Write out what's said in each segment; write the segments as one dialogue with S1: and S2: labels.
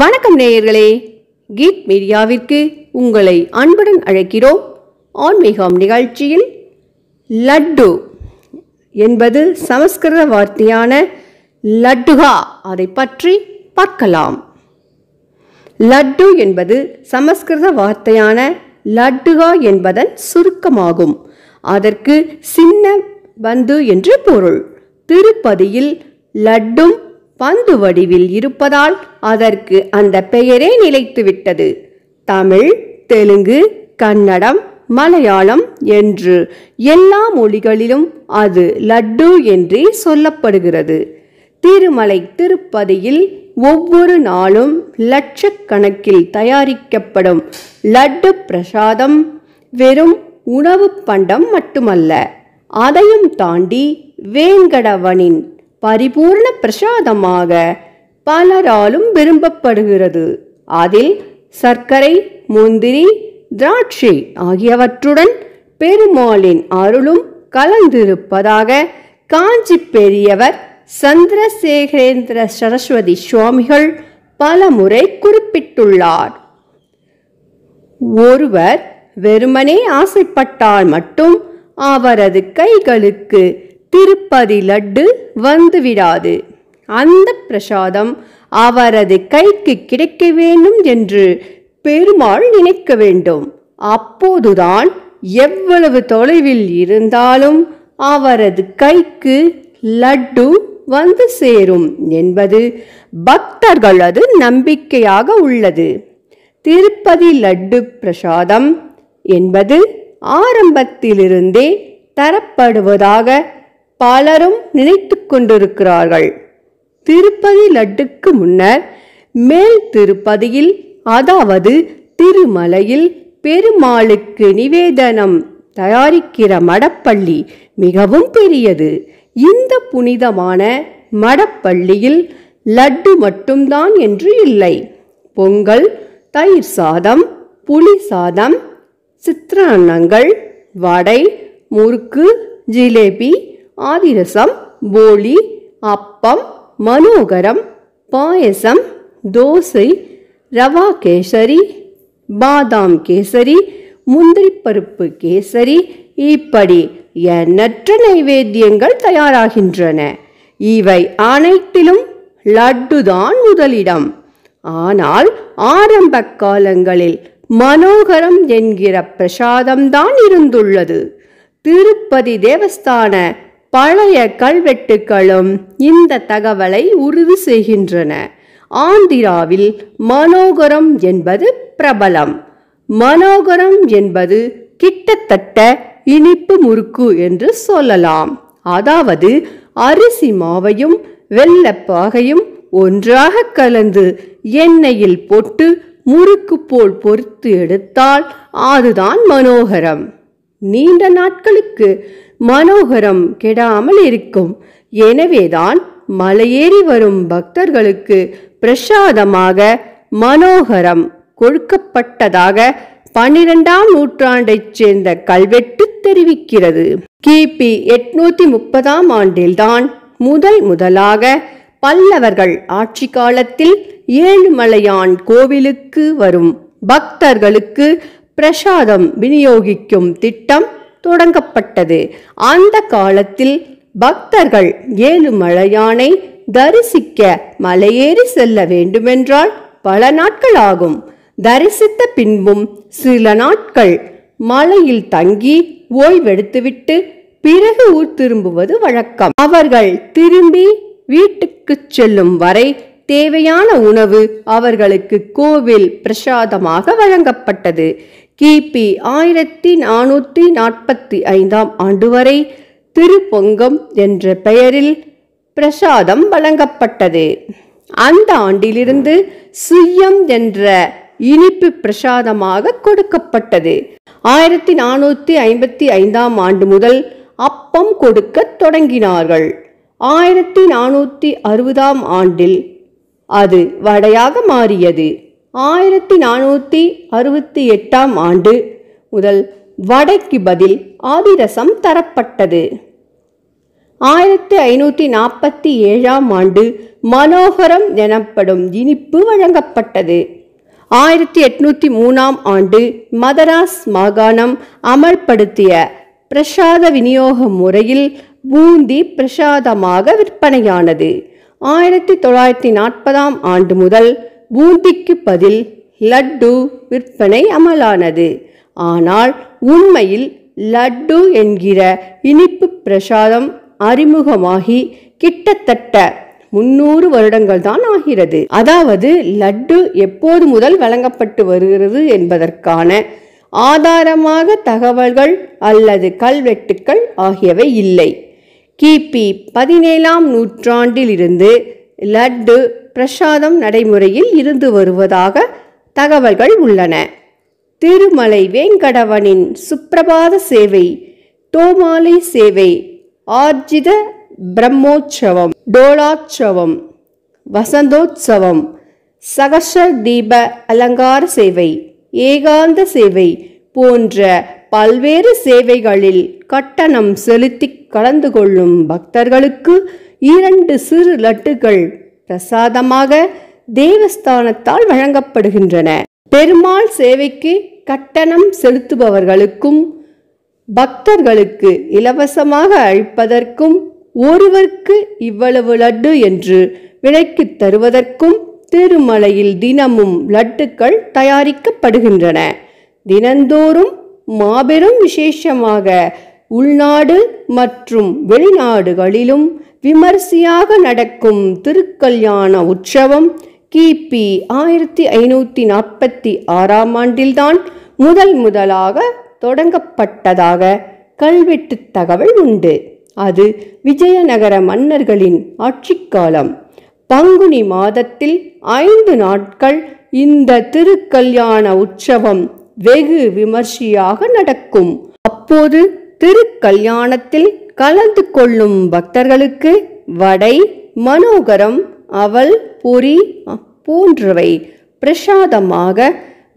S1: வணக்கம் நேயர்களே கீட் மீடியாவிற்கு உங்களை அன்புடன் அழைக்கிறோம் ஆன்மீகம் நிகழ்ச்சியில் லட்டு என்பது சமஸ்கிருத வார்த்தையான லட்டுகா அதை பற்றி பார்க்கலாம் லட்டு என்பது சமஸ்கிருத வார்த்தையான லட்டுகா என்பதன் சுருக்கமாகும் அதற்கு சின்ன பந்து என்று பொருள் திருப்பதியில் லட்டும் பந்து வடிவில் இருப்பதால் அதற்கு அந்த பெயரே நிலைத்துவிட்டது தமிழ் தெலுங்கு கன்னடம் மலையாளம் என்று எல்லா மொழிகளிலும் அது லட்டு என்றே சொல்லப்படுகிறது திருமலை திருப்பதியில் ஒவ்வொரு நாளும் லட்சக்கணக்கில் தயாரிக்கப்படும் லட்டு பிரசாதம் வெறும் உணவு பண்டம் மட்டுமல்ல அதையும் தாண்டி வேங்கடவனின் பரிபூர்ண பிரசாதமாக பலராலும் விரும்பப்படுகிறது அதில் சர்க்கரை முந்திரி திராட்சை ஆகியவற்றுடன் பெருமாளின் அருளும் கலந்திருப்பதாக காஞ்சி பெரியவர் சந்திரசேகரேந்திர சரஸ்வதி சுவாமிகள் பல முறை குறிப்பிட்டுள்ளார் ஒருவர் வெறுமனே ஆசைப்பட்டால் மட்டும் அவரது கைகளுக்கு திருப்பதி லட்டு வந்துவிடாது அந்த பிரசாதம் அவரது கைக்கு கிடைக்க வேண்டும் என்று பெருமாள் நினைக்க வேண்டும் அப்போதுதான் எவ்வளவு தொலைவில் இருந்தாலும் அவரது கைக்கு லட்டு வந்து சேரும் என்பது பக்தர்களது நம்பிக்கையாக உள்ளது திருப்பதி லட்டு பிரசாதம் என்பது ஆரம்பத்திலிருந்தே தரப்படுவதாக பலரும் நினைத்து கொண்டிருக்கிறார்கள் திருப்பதி லட்டுக்கு முன்னர் மேல் திருப்பதியில் அதாவது திருமலையில் பெருமாளுக்கு நிவேதனம் தயாரிக்கிற மடப்பள்ளி மிகவும் பெரியது இந்த புனிதமான மடப்பள்ளியில் லட்டு மட்டும்தான் என்று இல்லை பொங்கல் தயிர் சாதம் புளி சாதம் சித்திராண்ணங்கள் வடை முறுக்கு ஜிலேபி ஆதிரசம் போலி அப்பம் மனோகரம் பாயசம் தோசை ரவா கேசரி பாதாம் கேசரி முந்திரி பருப்பு கேசரி இப்படி எண்ணற்ற நைவேத்தியங்கள் தயாராகின்றன இவை அனைத்திலும் லட்டுதான் முதலிடம் ஆனால் ஆரம்ப காலங்களில் மனோகரம் என்கிற பிரசாதம்தான் இருந்துள்ளது திருப்பதி தேவஸ்தான பழைய கல்வெட்டுகளும் இந்த தகவலை உறுதி செய்கின்றன ஆந்திராவில் மனோகரம் என்பது பிரபலம் மனோகரம் என்பது கிட்டத்தட்ட இனிப்பு முறுக்கு என்று சொல்லலாம் அதாவது அரிசி மாவையும் வெள்ளப்பாகையும் ஒன்றாக கலந்து எண்ணெயில் போட்டு முறுக்கு போல் பொறுத்து எடுத்தால் அதுதான் மனோகரம் நீண்ட நாட்களுக்கு மனோகரம் கெடாமல் இருக்கும் எனவேதான் மலையேறி வரும் பக்தர்களுக்கு பிரசாதமாக மனோகரம் கொடுக்கப்பட்டதாக பன்னிரெண்டாம் நூற்றாண்டைச் சேர்ந்த கல்வெட்டு தெரிவிக்கிறது கிபி எட்நூத்தி முப்பதாம் ஆண்டில்தான் முதல் முதலாக பல்லவர்கள் ஆட்சி காலத்தில் ஏழுமலையான் கோவிலுக்கு வரும் பக்தர்களுக்கு பிரசாதம் விநியோகிக்கும் திட்டம் தொடங்கப்பட்டது அந்த காலத்தில் பக்தர்கள் ஏழுமலையானை தரிசிக்க மலையேறி செல்ல வேண்டுமென்றால் பல நாட்கள் ஆகும் தரிசித்த பின்பும் சில நாட்கள் மலையில் தங்கி ஓய்வெடுத்துவிட்டு பிறகு ஊர் திரும்புவது வழக்கம் அவர்கள் திரும்பி வீட்டுக்கு செல்லும் வரை தேவையான உணவு அவர்களுக்கு கோவில் பிரசாதமாக வழங்கப்பட்டது கிபி ஆயிரத்தி நானூற்றி நாற்பத்தி ஐந்தாம் ஆண்டு வரை திருப்பொங்கம் என்ற பெயரில் பிரசாதம் வழங்கப்பட்டது அந்த ஆண்டிலிருந்து சுயம் என்ற இனிப்பு பிரசாதமாக கொடுக்கப்பட்டது ஆயிரத்தி நானூற்றி ஐம்பத்தி ஐந்தாம் ஆண்டு முதல் அப்பம் கொடுக்க தொடங்கினார்கள் ஆயிரத்தி நானூற்றி அறுபதாம் ஆண்டில் அது வடையாக மாறியது ஆயிரத்தி நானூற்றி அறுபத்தி எட்டாம் ஆண்டு முதல் வடைக்கு பதில் ஆதிரசம் தரப்பட்டது ஆயிரத்தி ஐநூற்றி நாற்பத்தி ஏழாம் ஆண்டு மனோகரம் எனப்படும் இனிப்பு வழங்கப்பட்டது ஆயிரத்தி எட்நூற்றி மூணாம் ஆண்டு மதராஸ் மாகாணம் அமல்படுத்திய பிரசாத விநியோக முறையில் பூந்தி பிரசாதமாக விற்பனையானது ஆயிரத்தி தொள்ளாயிரத்தி நாற்பதாம் ஆண்டு முதல் பூந்திக்கு பதில் லட்டு விற்பனை அமலானது ஆனால் உண்மையில் லட்டு என்கிற இனிப்பு பிரசாதம் அறிமுகமாகி கிட்டத்தட்ட முன்னூறு வருடங்கள் தான் ஆகிறது அதாவது லட்டு எப்போது முதல் வழங்கப்பட்டு வருகிறது என்பதற்கான ஆதாரமாக தகவல்கள் அல்லது கல்வெட்டுக்கள் ஆகியவை இல்லை கிபி பதினேழாம் நூற்றாண்டிலிருந்து லட்டு பிரசாதம் நடைமுறையில் இருந்து வருவதாக தகவல்கள் உள்ளன திருமலை வேங்கடவனின் சுப்பிரபாத சேவை தோமாலை சேவை ஆர்ஜித பிரம்மோற்சவம் டோலாட்சவம் வசந்தோற்சவம் சகச தீப அலங்கார சேவை ஏகாந்த சேவை போன்ற பல்வேறு சேவைகளில் கட்டணம் செலுத்தி கலந்து கொள்ளும் பக்தர்களுக்கு இரண்டு சிறு லட்டுகள் பிரசாதமாக தேவஸ்தானத்தால் வழங்கப்படுகின்றன பெருமாள் சேவைக்கு கட்டணம் செலுத்துபவர்களுக்கும் பக்தர்களுக்கு இலவசமாக அழிப்பதற்கும் ஒருவருக்கு இவ்வளவு லட்டு என்று விலைக்கு தருவதற்கும் திருமலையில் தினமும் லட்டுக்கள் தயாரிக்கப்படுகின்றன தினந்தோறும் மாபெரும் விசேஷமாக உள்நாடு மற்றும் வெளிநாடுகளிலும் விமர்சையாக நடக்கும் திருக்கல்யாண உற்சவம் கிபி ஆயிரத்தி ஐநூற்றி நாற்பத்தி ஆறாம் ஆண்டில்தான் முதல் முதலாக தொடங்கப்பட்டதாக கல்வெட்டு தகவல் உண்டு அது விஜயநகர மன்னர்களின் ஆட்சிக்காலம் பங்குனி மாதத்தில் ஐந்து நாட்கள் இந்த திருக்கல்யாண உற்சவம் வெகு விமர்சையாக நடக்கும் அப்போது திருக்கல்யாணத்தில் கலந்து கொள்ளும் பக்தர்களுக்கு வடை மனோகரம் அவல் பொறி போன்றவை பிரசாதமாக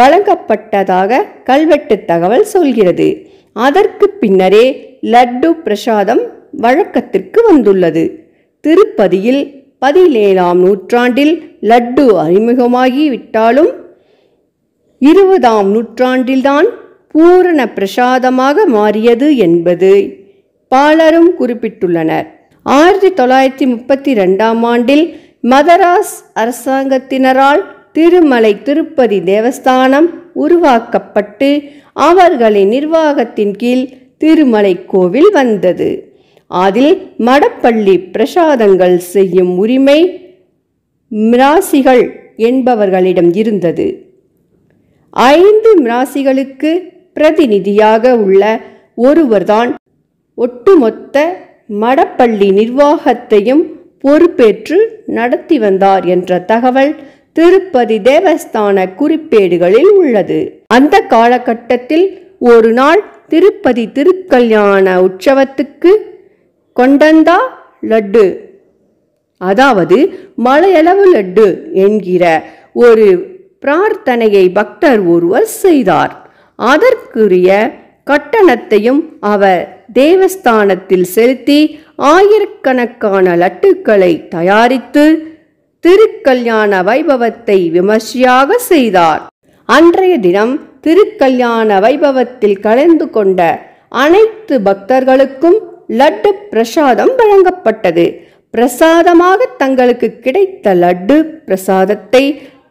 S1: வழங்கப்பட்டதாக கல்வெட்டு தகவல் சொல்கிறது அதற்கு பின்னரே லட்டு பிரசாதம் வழக்கத்திற்கு வந்துள்ளது திருப்பதியில் பதினேழாம் நூற்றாண்டில் லட்டு அறிமுகமாகிவிட்டாலும் இருபதாம் நூற்றாண்டில்தான் பூரண பிரசாதமாக மாறியது என்பது பலரும் குறிப்பிட்டுள்ளனர் ஆயிரத்தி தொள்ளாயிரத்தி முப்பத்தி ரெண்டாம் ஆண்டில் மதராஸ் அரசாங்கத்தினரால் திருமலை திருப்பதி தேவஸ்தானம் உருவாக்கப்பட்டு அவர்களின் நிர்வாகத்தின் கீழ் திருமலை கோவில் வந்தது அதில் மடப்பள்ளி பிரசாதங்கள் செய்யும் உரிமை மிராசிகள் என்பவர்களிடம் இருந்தது ஐந்து மிராசிகளுக்கு பிரதிநிதியாக உள்ள ஒருவர்தான் ஒட்டுமொத்த மடப்பள்ளி நிர்வாகத்தையும் பொறுப்பேற்று நடத்தி வந்தார் என்ற தகவல் திருப்பதி தேவஸ்தான குறிப்பேடுகளில் உள்ளது அந்த காலகட்டத்தில் ஒரு நாள் திருப்பதி திருக்கல்யாண உற்சவத்துக்கு கொண்டந்தா லட்டு அதாவது மலையளவு லட்டு என்கிற ஒரு பிரார்த்தனையை பக்தர் ஒருவர் செய்தார் அதற்குரிய கட்டணத்தையும் அவர் தேவஸ்தானத்தில் செலுத்தி ஆயிரக்கணக்கான லட்டுக்களை தயாரித்து திருக்கல்யாண வைபவத்தை விமர்சையாக செய்தார் அன்றைய தினம் திருக்கல்யாண வைபவத்தில் கலந்து கொண்ட அனைத்து பக்தர்களுக்கும் லட்டு பிரசாதம் வழங்கப்பட்டது பிரசாதமாக தங்களுக்கு கிடைத்த லட்டு பிரசாதத்தை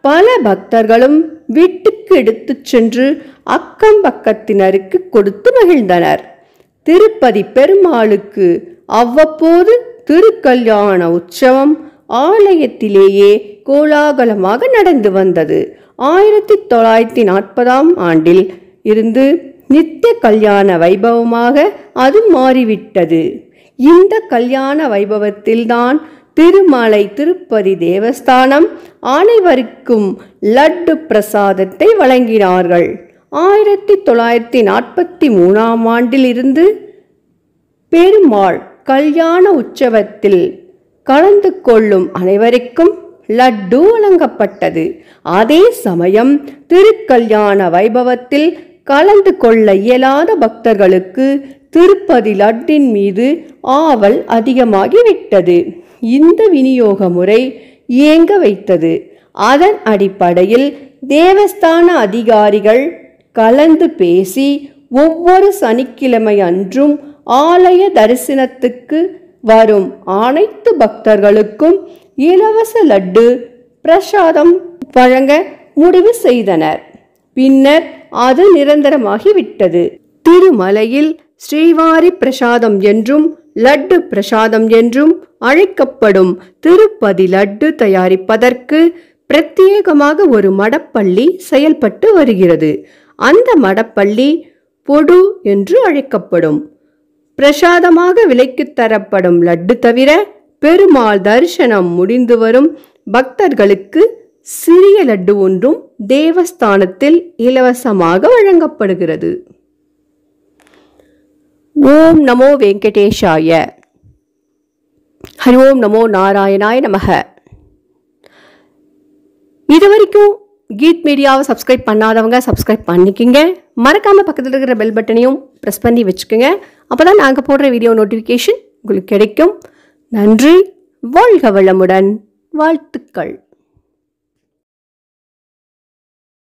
S1: பல பக்தர்களும் வீட்டுக்கு எடுத்துச் சென்று அக்கம் பக்கத்தினருக்கு கொடுத்து மகிழ்ந்தனர் திருப்பதி பெருமாளுக்கு அவ்வப்போது திருக்கல்யாண உற்சவம் ஆலயத்திலேயே கோலாகலமாக நடந்து வந்தது ஆயிரத்தி தொள்ளாயிரத்தி நாற்பதாம் ஆண்டில் இருந்து நித்திய கல்யாண வைபவமாக அது மாறிவிட்டது இந்த கல்யாண வைபவத்தில்தான் திருமலை திருப்பதி தேவஸ்தானம் அனைவருக்கும் லட்டு பிரசாதத்தை வழங்கினார்கள் ஆயிரத்தி தொள்ளாயிரத்தி நாற்பத்தி மூணாம் ஆண்டிலிருந்து பெருமாள் கல்யாண உற்சவத்தில் கலந்து கொள்ளும் அனைவருக்கும் லட்டு வழங்கப்பட்டது அதே சமயம் திருக்கல்யாண வைபவத்தில் கலந்து கொள்ள இயலாத பக்தர்களுக்கு திருப்பதி லட்டின் மீது ஆவல் அதிகமாகிவிட்டது இந்த விநியோக முறை இயங்க வைத்தது அதன் அடிப்படையில் தேவஸ்தான அதிகாரிகள் கலந்து பேசி ஒவ்வொரு சனிக்கிழமை அன்றும் ஆலய தரிசனத்துக்கு வரும் அனைத்து பக்தர்களுக்கும் இலவச லட்டு பிரசாதம் வழங்க முடிவு செய்தனர் பின்னர் அது நிரந்தரமாகிவிட்டது திருமலையில் ஸ்ரீவாரி பிரசாதம் என்றும் லட்டு பிரசாதம் என்றும் அழைக்கப்படும் திருப்பதி லட்டு தயாரிப்பதற்கு பிரத்யேகமாக ஒரு மடப்பள்ளி செயல்பட்டு வருகிறது அந்த மடப்பள்ளி பொடு என்று அழைக்கப்படும் பிரசாதமாக விலைக்கு தரப்படும் லட்டு தவிர பெருமாள் தரிசனம் முடிந்து வரும் பக்தர்களுக்கு சிறிய லட்டு ஒன்றும் தேவஸ்தானத்தில் இலவசமாக வழங்கப்படுகிறது ஓம் நமோ வெங்கடேஷாய ஹரி ஓம் நமோ நாராயணாய நமக இது வரைக்கும் கீத் மீடியாவை சப்ஸ்கிரைப் பண்ணாதவங்க சப்ஸ்கிரைப் பண்ணிக்கிங்க மறக்காமல் பக்கத்தில் இருக்கிற பெல் பட்டனையும் ப்ரெஸ் பண்ணி வச்சுக்கோங்க அப்போ தான் நாங்கள் போடுற வீடியோ நோட்டிஃபிகேஷன் உங்களுக்கு கிடைக்கும் நன்றி வாழ்க வளமுடன் வாழ்த்துக்கள்